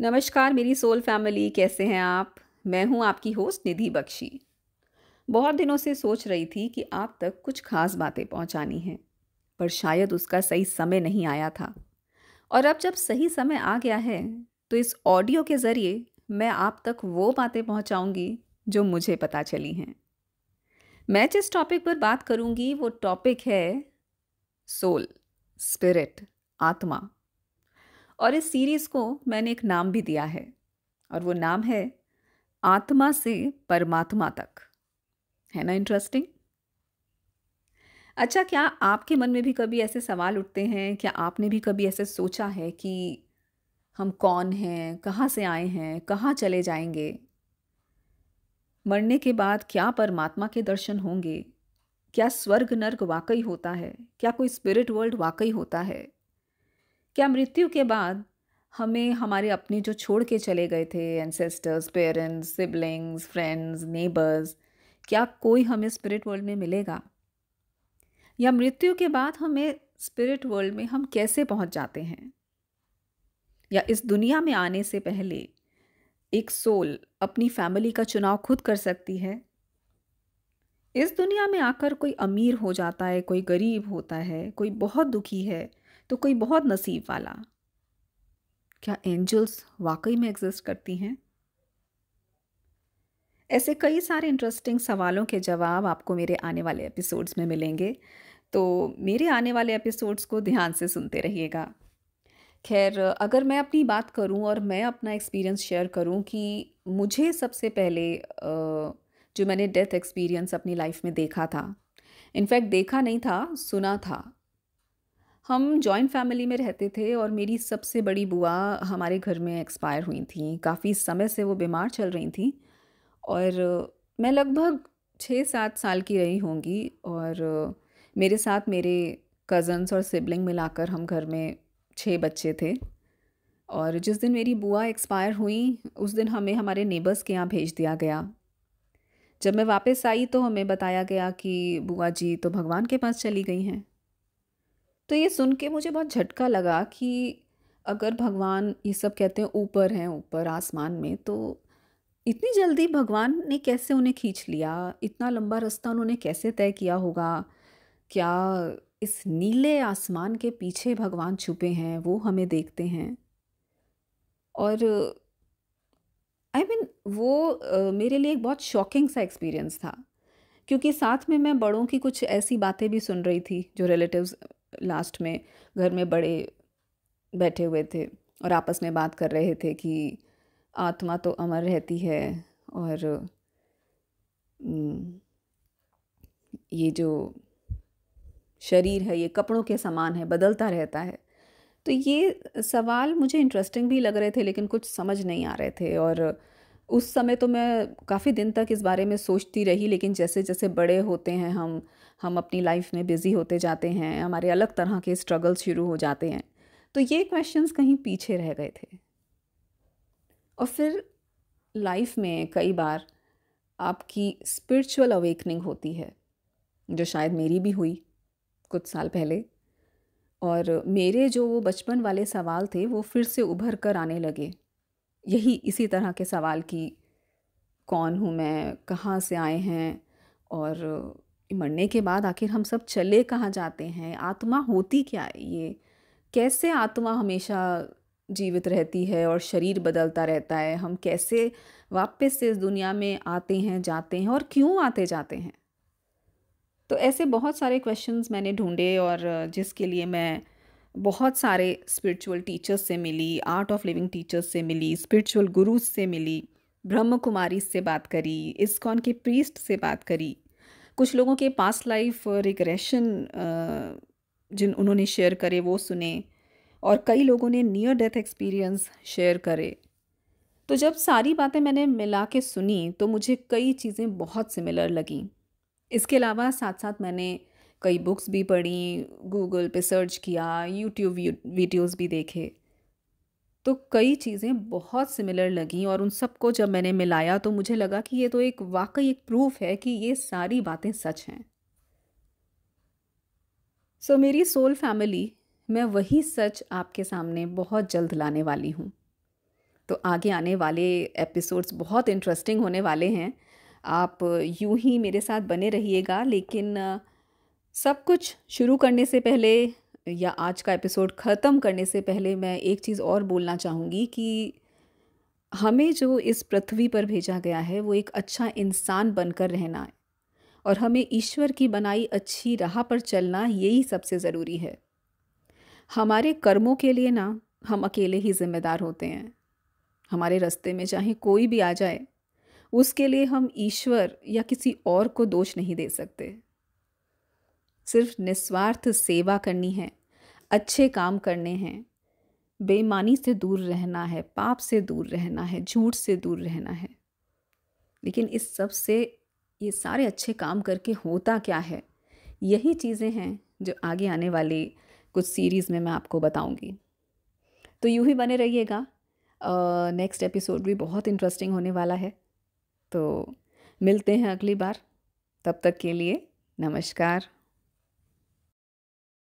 नमस्कार मेरी soul family कैसे हैं आप मैं हूं आपकी होस्ट निधि बख्शी बहुत दिनों से सोच रही थी कि आप तक कुछ खास बातें पहुंचानी हैं पर शायद उसका सही समय नहीं आया था और अब जब सही समय आ गया है तो इस ऑडियो के ज़रिए मैं आप तक वो बातें पहुंचाऊंगी जो मुझे पता चली हैं मैं जिस टॉपिक पर बात करूंगी वो टॉपिक है सोल स्पिरिट आत्मा और इस सीरीज़ को मैंने एक नाम भी दिया है और वो नाम है आत्मा से परमात्मा तक है ना इंटरेस्टिंग अच्छा क्या आपके मन में भी कभी ऐसे सवाल उठते हैं क्या आपने भी कभी ऐसे सोचा है कि हम कौन हैं कहाँ से आए हैं कहाँ चले जाएंगे मरने के बाद क्या परमात्मा के दर्शन होंगे क्या स्वर्ग नर्क वाकई होता है क्या कोई स्पिरिट वर्ल्ड वाकई होता है क्या मृत्यु के बाद हमें हमारे अपने जो छोड़ के चले गए थे ancestors parents siblings friends neighbours क्या कोई हमें स्पिरिट वर्ल्ड में मिलेगा या मृत्यु के बाद हमें स्पिरिट वर्ल्ड में हम कैसे पहुंच जाते हैं या इस दुनिया में आने से पहले एक सोल अपनी फैमिली का चुनाव खुद कर सकती है इस दुनिया में आकर कोई अमीर हो जाता है कोई गरीब होता है कोई बहुत दुखी है तो कोई बहुत नसीब वाला क्या एंजल्स वाकई में एग्जिस्ट करती हैं ऐसे कई सारे इंटरेस्टिंग सवालों के जवाब आपको मेरे आने वाले एपिसोड्स में मिलेंगे तो मेरे आने वाले एपिसोड्स को ध्यान से सुनते रहिएगा खैर अगर मैं अपनी बात करूं और मैं अपना एक्सपीरियंस शेयर करूं कि मुझे सबसे पहले जो मैंने डेथ एक्सपीरियंस अपनी लाइफ में देखा था इनफैक्ट देखा नहीं था सुना था हम जॉइंट फैमिली में रहते थे और मेरी सबसे बड़ी बुआ हमारे घर में एक्सपायर हुई थी काफ़ी समय से वो बीमार चल रही थी और मैं लगभग छः सात साल की रही होंगी और मेरे साथ मेरे कज़न्स और सिबलिंग मिलाकर हम घर में छः बच्चे थे और जिस दिन मेरी बुआ एक्सपायर हुई उस दिन हमें हमारे नेबर्स के यहाँ भेज दिया गया जब मैं वापस आई तो हमें बताया गया कि बुआ जी तो भगवान के पास चली गई हैं तो ये सुन के मुझे बहुत झटका लगा कि अगर भगवान ये सब कहते हैं ऊपर हैं ऊपर आसमान में तो इतनी जल्दी भगवान ने कैसे उन्हें खींच लिया इतना लंबा रास्ता उन्होंने कैसे तय किया होगा क्या इस नीले आसमान के पीछे भगवान छुपे हैं वो हमें देखते हैं और आई I मीन mean, वो uh, मेरे लिए एक बहुत शॉकिंग सा एक्सपीरियंस था क्योंकि साथ में मैं बड़ों की कुछ ऐसी बातें भी सुन रही थी जो रिलेटिव्स लास्ट में घर में बड़े बैठे हुए थे और आपस में बात कर रहे थे कि आत्मा तो अमर रहती है और हम्म, ये जो शरीर है ये कपड़ों के समान है बदलता रहता है तो ये सवाल मुझे इंटरेस्टिंग भी लग रहे थे लेकिन कुछ समझ नहीं आ रहे थे और उस समय तो मैं काफ़ी दिन तक इस बारे में सोचती रही लेकिन जैसे जैसे बड़े होते हैं हम हम अपनी लाइफ में बिज़ी होते जाते हैं हमारे अलग तरह के स्ट्रगल शुरू हो जाते हैं तो ये क्वेश्चंस कहीं पीछे रह गए थे और फिर लाइफ में कई बार आपकी स्पिरिचुअल अवेकनिंग होती है जो शायद मेरी भी हुई कुछ साल पहले और मेरे जो वो बचपन वाले सवाल थे वो फिर से उभर कर आने लगे यही इसी तरह के सवाल की कौन हूँ मैं कहाँ से आए हैं और मरने के बाद आखिर हम सब चले कहाँ जाते हैं आत्मा होती क्या है ये कैसे आत्मा हमेशा जीवित रहती है और शरीर बदलता रहता है हम कैसे वापस से इस दुनिया में आते हैं जाते हैं और क्यों आते जाते हैं तो ऐसे बहुत सारे क्वेश्चंस मैंने ढूंढे और जिसके लिए मैं बहुत सारे स्पिरिचुअल टीचर्स से मिली आर्ट ऑफ लिविंग टीचर्स से मिली स्पिरिचुअल गुरुज से मिली ब्रह्म कुमारी से बात करी इस्कॉन के प्रीस्ट से बात करी कुछ लोगों के पास्ट लाइफ रिग्रेशन जिन उन्होंने शेयर करे वो सुने और कई लोगों ने नियर डेथ एक्सपीरियंस शेयर करे तो जब सारी बातें मैंने मिला के सुनी तो मुझे कई चीज़ें बहुत सिमिलर लगीं इसके अलावा साथ साथ मैंने कई बुक्स भी पढ़ी गूगल पे सर्च किया यूट्यूब वीडियोस भी देखे तो कई चीज़ें बहुत सिमिलर लगीं और उन सबको जब मैंने मिलाया तो मुझे लगा कि ये तो एक वाकई एक प्रूफ है कि ये सारी बातें सच हैं सो so, मेरी सोल फैमिली मैं वही सच आपके सामने बहुत जल्द लाने वाली हूँ तो आगे आने वाले एपिसोड्स बहुत इंटरेस्टिंग होने वाले हैं आप यूं ही मेरे साथ बने रहिएगा लेकिन सब कुछ शुरू करने से पहले या आज का एपिसोड ख़त्म करने से पहले मैं एक चीज़ और बोलना चाहूँगी कि हमें जो इस पृथ्वी पर भेजा गया है वो एक अच्छा इंसान बनकर रहना है और हमें ईश्वर की बनाई अच्छी राह पर चलना यही सबसे ज़रूरी है हमारे कर्मों के लिए ना हम अकेले ही जिम्मेदार होते हैं हमारे रास्ते में चाहे कोई भी आ जाए उसके लिए हम ईश्वर या किसी और को दोष नहीं दे सकते सिर्फ निस्वार्थ सेवा करनी है अच्छे काम करने हैं बेईमानी से दूर रहना है पाप से दूर रहना है झूठ से दूर रहना है लेकिन इस सब से ये सारे अच्छे काम करके होता क्या है यही चीज़ें हैं जो आगे आने वाली कुछ सीरीज़ में मैं आपको बताऊंगी तो यूँ ही बने रहिएगा नेक्स्ट एपिसोड भी बहुत इंटरेस्टिंग होने वाला है तो मिलते हैं अगली बार तब तक के लिए नमस्कार